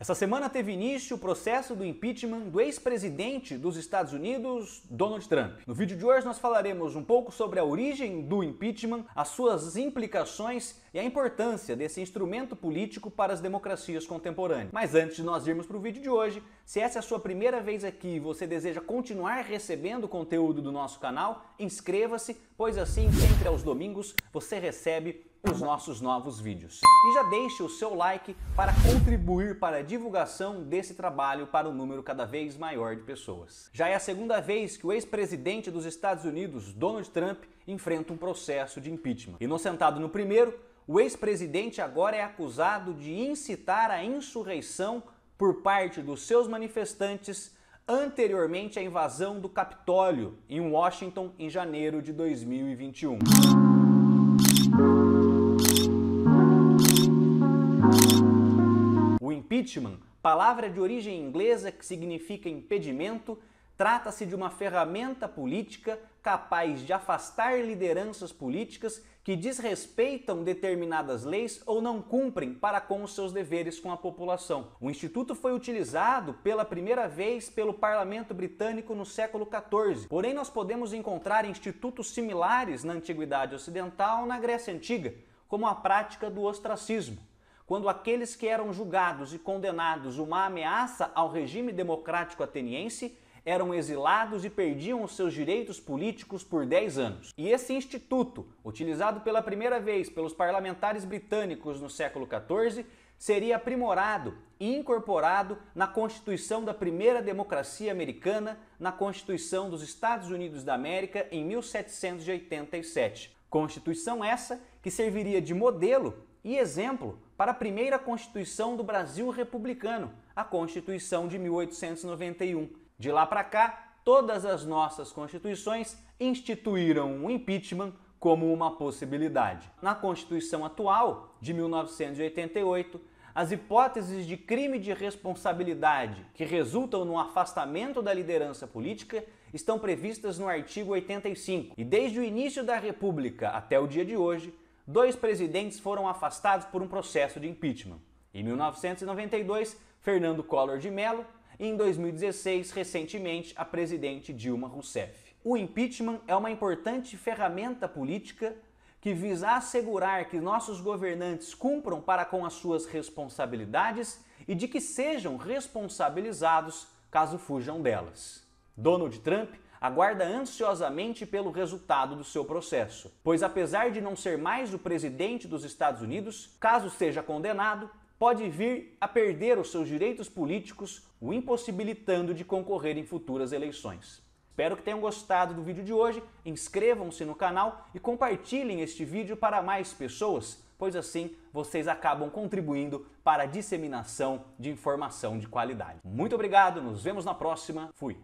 Essa semana teve início o processo do impeachment do ex-presidente dos Estados Unidos, Donald Trump. No vídeo de hoje nós falaremos um pouco sobre a origem do impeachment, as suas implicações e a importância desse instrumento político para as democracias contemporâneas. Mas antes de nós irmos para o vídeo de hoje, se essa é a sua primeira vez aqui e você deseja continuar recebendo conteúdo do nosso canal, inscreva-se, pois assim sempre aos domingos você recebe os nossos novos vídeos. E já deixe o seu like para contribuir para a divulgação desse trabalho para um número cada vez maior de pessoas. Já é a segunda vez que o ex-presidente dos Estados Unidos, Donald Trump, enfrenta um processo de impeachment. Inocentado no primeiro, o ex-presidente agora é acusado de incitar a insurreição por parte dos seus manifestantes anteriormente à invasão do Capitólio em Washington em janeiro de 2021. Impeachment, palavra de origem inglesa que significa impedimento, trata-se de uma ferramenta política capaz de afastar lideranças políticas que desrespeitam determinadas leis ou não cumprem para com os seus deveres com a população. O instituto foi utilizado pela primeira vez pelo parlamento britânico no século XIV, porém, nós podemos encontrar institutos similares na Antiguidade Ocidental na Grécia Antiga, como a prática do ostracismo quando aqueles que eram julgados e condenados uma ameaça ao regime democrático ateniense eram exilados e perdiam os seus direitos políticos por 10 anos. E esse instituto, utilizado pela primeira vez pelos parlamentares britânicos no século XIV, seria aprimorado e incorporado na Constituição da primeira democracia americana, na Constituição dos Estados Unidos da América em 1787. Constituição essa que serviria de modelo e exemplo para a primeira Constituição do Brasil republicano, a Constituição de 1891. De lá para cá, todas as nossas constituições instituíram o impeachment como uma possibilidade. Na Constituição atual, de 1988, as hipóteses de crime de responsabilidade que resultam no afastamento da liderança política estão previstas no artigo 85. E desde o início da República até o dia de hoje, dois presidentes foram afastados por um processo de impeachment. Em 1992, Fernando Collor de Mello e em 2016, recentemente, a presidente Dilma Rousseff. O impeachment é uma importante ferramenta política que visa assegurar que nossos governantes cumpram para com as suas responsabilidades e de que sejam responsabilizados caso fujam delas. Donald Trump aguarda ansiosamente pelo resultado do seu processo, pois apesar de não ser mais o presidente dos Estados Unidos, caso seja condenado, pode vir a perder os seus direitos políticos, o impossibilitando de concorrer em futuras eleições. Espero que tenham gostado do vídeo de hoje, inscrevam-se no canal e compartilhem este vídeo para mais pessoas, pois assim vocês acabam contribuindo para a disseminação de informação de qualidade. Muito obrigado, nos vemos na próxima, fui!